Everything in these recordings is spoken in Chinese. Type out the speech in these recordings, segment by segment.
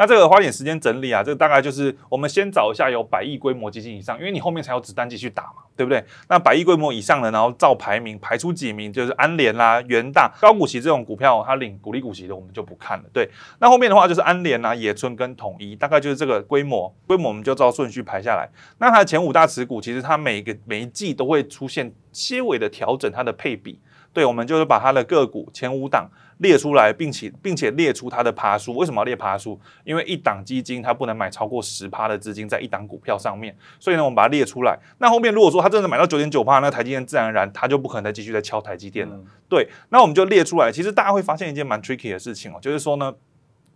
那这个花点时间整理啊，这大概就是我们先找一下有百亿规模基金以上，因为你后面才有子弹继续打嘛，对不对？那百亿规模以上的，然后照排名排出几名，就是安联啦、元大、高股息这种股票，它领股利股息的我们就不看了。对，那后面的话就是安联啦、野村跟统一，大概就是这个规模，规模我们就照顺序排下来。那它的前五大持股，其实它每个每一季都会出现些微的调整，它的配比。对，我们就是把它的个股前五档列出来，并且并且列出它的爬数。为什么列爬数？因为一档基金它不能买超过十趴的资金在一档股票上面，所以呢，我们把它列出来。那后面如果说它真的买到九点九趴，那台积电自然而然它就不可能再继续在敲台积电了。对，那我们就列出来。其实大家会发现一件蛮 tricky 的事情哦，就是说呢，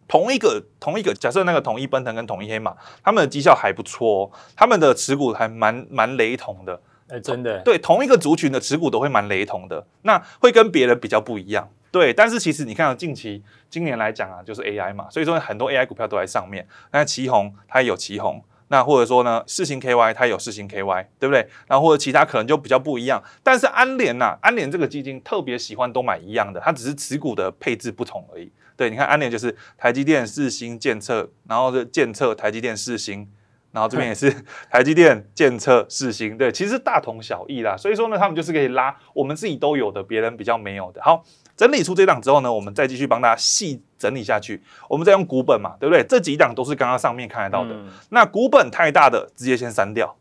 同一个同一个假设那个统一奔腾跟统一黑马，他们的绩效还不错，他们的持股还蛮蛮雷同的。哎，真的，对同一个族群的持股都会蛮雷同的，那会跟别人比较不一样。对，但是其实你看到近期今年来讲啊，就是 AI 嘛，所以说很多 AI 股票都在上面。那旗宏它有旗宏，那或者说呢四星 KY 它有四星 KY，对不对？后或者其他可能就比较不一样。但是安联呐，安联这个基金特别喜欢都买一样的，它只是持股的配置不同而已。对，你看安联就是台积电四星建策，然后是建策、台积电四星。然后这边也是台积电、建测、四星，对，其实大同小异啦。所以说呢，他们就是可以拉我们自己都有的，别人比较没有的。好，整理出这档之后呢，我们再继续帮大家细整理下去。我们再用股本嘛，对不对？这几档都是刚刚上面看得到的。那股本太大的，直接先删掉。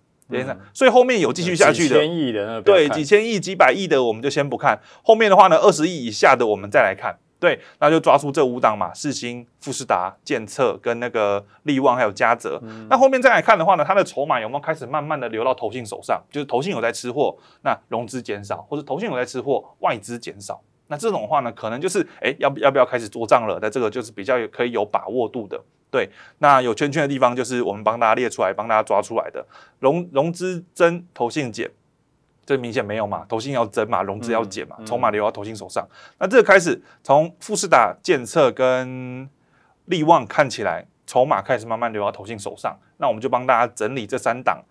所以后面有继续下去的，千的对，几千亿、几百亿的，我们就先不看。后面的话呢，二十亿以下的，我们再来看。对，那就抓出这五档嘛，四星、富士达、建策跟那个力旺还有嘉泽。那后面再来看的话呢，它的筹码有没有开始慢慢的流到投信手上？就是投信有在吃货，那融资减少，或者投信有在吃货，外资减少。那这种话呢，可能就是哎，要要不要开始做账了？那这个就是比较有可以有把握度的。对，那有圈圈的地方就是我们帮大家列出来，帮大家抓出来的融融资增，投信减。这明显没有嘛，投信要增嘛，融资要减嘛，筹码流到投信手上。那这个开始从富士达建策跟力旺看起来，筹码开始慢慢流到投信手上。那我们就帮大家整理这三档。